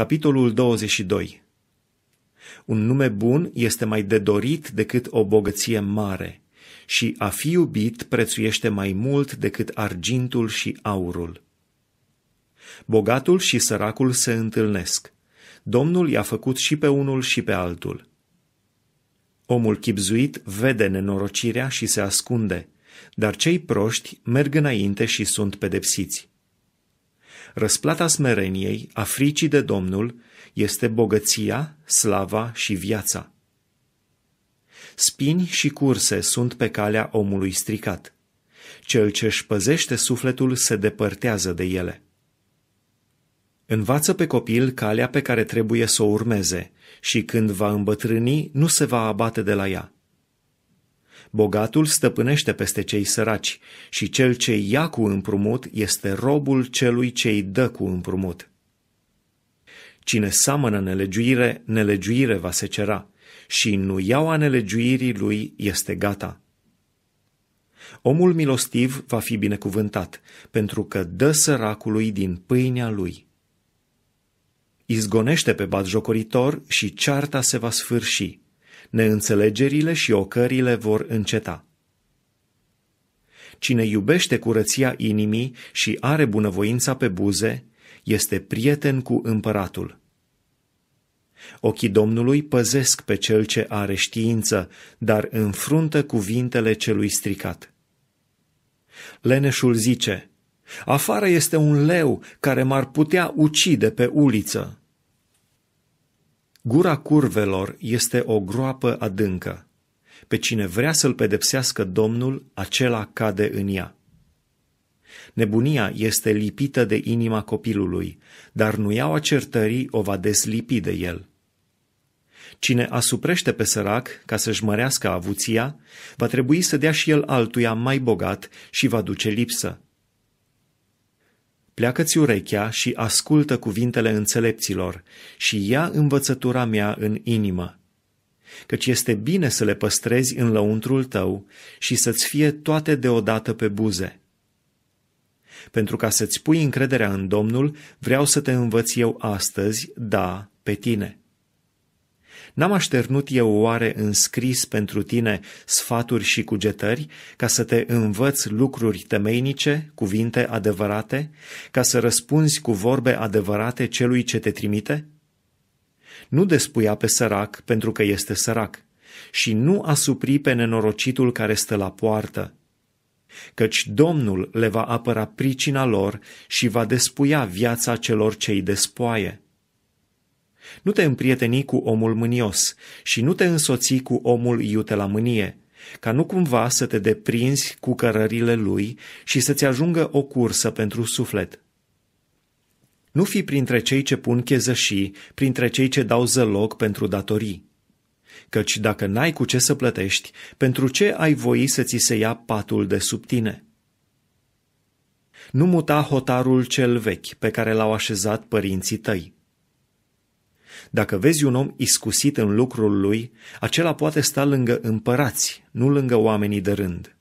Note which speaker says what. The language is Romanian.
Speaker 1: Capitolul 22 Un nume bun este mai de dorit decât o bogăție mare și a fi iubit prețuiește mai mult decât argintul și aurul. Bogatul și săracul se întâlnesc. Domnul i-a făcut și pe unul și pe altul. Omul chipzuit vede nenorocirea și se ascunde, dar cei proști merg înainte și sunt pedepsiți. Răsplata smereniei, a fricii de Domnul, este bogăția, slava și viața. Spini și curse sunt pe calea omului stricat. Cel ce își păzește sufletul se depărtează de ele. Învață pe copil calea pe care trebuie să o urmeze și când va îmbătrâni nu se va abate de la ea. Bogatul stăpânește peste cei săraci și cel ce ia cu împrumut este robul celui ce îi dă cu împrumut. Cine seamănă nelegiuire, nelegiuire va se cera și nu a nelegiuirii lui este gata. Omul milostiv va fi binecuvântat, pentru că dă săracului din pâinea lui. Izgonește pe batjocoritor și cearta se va sfârși neînțelegerile și ocările vor înceta. Cine iubește curăția inimii și are bunăvoința pe buze, este prieten cu împăratul. Ochii Domnului păzesc pe cel ce are știință, dar înfruntă cuvintele celui stricat. Leneșul zice, afară este un leu care m-ar putea ucide pe uliță. Gura curvelor este o groapă adâncă. Pe cine vrea să-l pedepsească Domnul, acela cade în ea. Nebunia este lipită de inima copilului, dar nu iau acertării o va deslipi de el. Cine asuprește pe sărac ca să-și mărească avuția, va trebui să dea și el altuia mai bogat și va duce lipsă. Pleacă-ți urechea și ascultă cuvintele înțelepților și ia învățătura mea în inimă. Căci este bine să le păstrezi în lăuntrul tău și să-ți fie toate deodată pe buze. Pentru ca să-ți pui încrederea în Domnul, vreau să te învăț eu astăzi, da, pe tine. N-am așternut eu oare în scris pentru tine sfaturi și cugetări, ca să te învăț lucruri temeinice, cuvinte adevărate, ca să răspunzi cu vorbe adevărate celui ce te trimite? Nu despuia pe sărac pentru că este sărac și nu asupri pe nenorocitul care stă la poartă, căci Domnul le va apăra pricina lor și va despuia viața celor ce îi despoaie. Nu te împrieteni cu omul mânios și nu te însoți cu omul iute la mânie, ca nu cumva să te deprinzi cu cărările lui și să-ți ajungă o cursă pentru suflet. Nu fi printre cei ce pun chezășii, printre cei ce dau zăloc pentru datorii. Căci dacă n-ai cu ce să plătești, pentru ce ai voi să ți se ia patul de sub tine? Nu muta hotarul cel vechi pe care l-au așezat părinții tăi dacă vezi un om iscusit în lucrul lui, acela poate sta lângă împărați, nu lângă oamenii de rând.